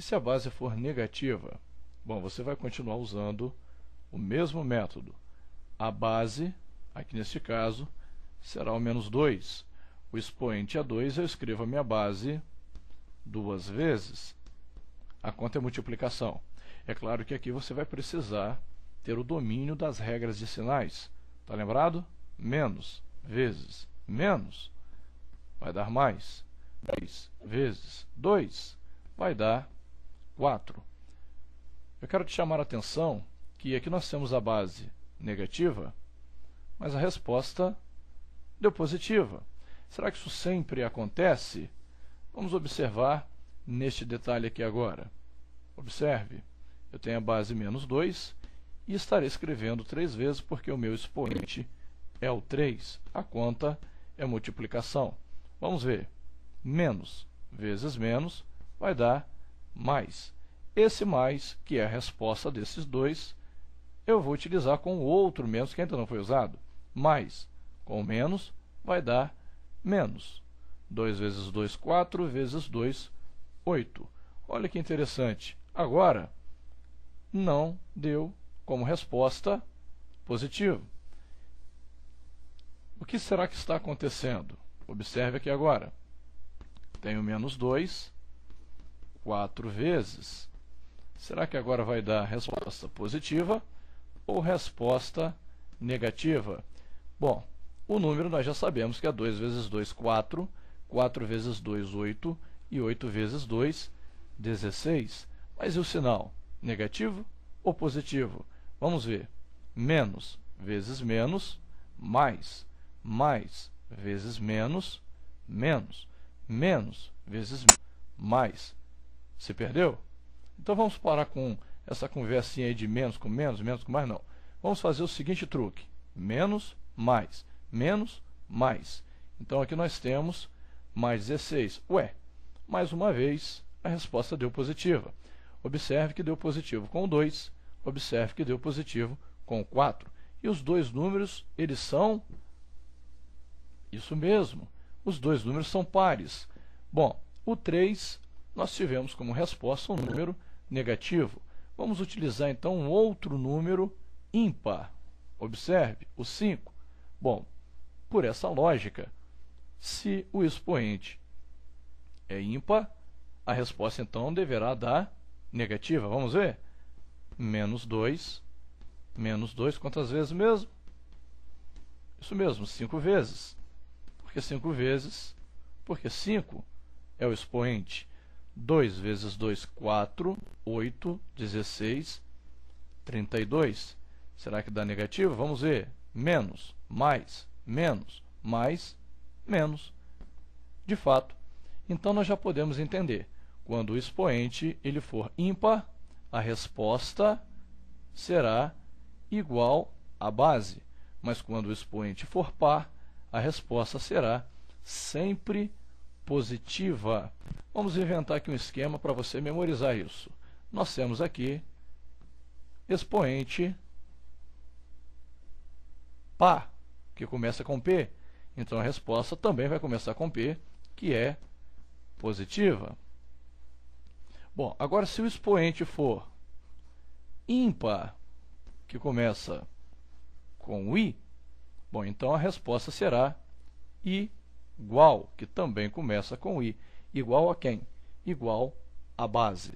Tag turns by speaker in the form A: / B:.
A: E se a base for negativa? Bom, você vai continuar usando o mesmo método. A base, aqui neste caso, será o menos 2. O expoente é 2, eu escrevo a minha base duas vezes. A conta é multiplicação. É claro que aqui você vai precisar ter o domínio das regras de sinais. Está lembrado? Menos vezes menos vai dar mais. 2 vezes 2 vai dar 4. Eu quero te chamar a atenção que aqui nós temos a base negativa, mas a resposta deu positiva. Será que isso sempre acontece? Vamos observar neste detalhe aqui agora. Observe, eu tenho a base menos 2 e estarei escrevendo 3 vezes porque o meu expoente é o 3. A conta é multiplicação. Vamos ver. Menos vezes menos vai dar mais. Esse mais, que é a resposta desses dois, eu vou utilizar com o outro menos que ainda não foi usado. Mais com menos vai dar menos. 2 vezes 2, 4, vezes 2, 8. Olha que interessante. Agora, não deu como resposta positivo. O que será que está acontecendo? Observe aqui agora. Tenho menos 2 quatro vezes. Será que agora vai dar resposta positiva ou resposta negativa? Bom, o número nós já sabemos que é 2 vezes 2, 4, 4 vezes 2, 8 e 8 vezes 2, 16. Mas e o sinal? Negativo ou positivo? Vamos ver. Menos vezes menos, mais. Mais vezes menos, menos. Menos vezes mais se perdeu? Então vamos parar com essa conversinha aí de menos com menos, menos com mais, não. Vamos fazer o seguinte truque. Menos, mais. Menos, mais. Então aqui nós temos mais 16. Ué, mais uma vez a resposta deu positiva. Observe que deu positivo com 2, observe que deu positivo com 4. E os dois números, eles são... Isso mesmo, os dois números são pares. Bom, o 3 nós tivemos como resposta um número negativo. Vamos utilizar então um outro número ímpar. Observe, o 5. Bom, por essa lógica, se o expoente é ímpar, a resposta então deverá dar negativa. Vamos ver? Menos 2, menos 2, quantas vezes mesmo? Isso mesmo, 5 vezes. Por que 5 vezes? Porque 5 é o expoente 2 vezes 2, 4, 8, 16, 32. Será que dá negativo? Vamos ver. Menos, mais, menos, mais, menos. De fato. Então, nós já podemos entender. Quando o expoente ele for ímpar, a resposta será igual à base. Mas quando o expoente for par, a resposta será sempre igual positiva, vamos inventar aqui um esquema para você memorizar isso. Nós temos aqui expoente pá, que começa com P. Então a resposta também vai começar com P, que é positiva. Bom, agora se o expoente for ímpar, que começa com I, bom, então a resposta será I igual, que também começa com i. Igual a quem? Igual à base.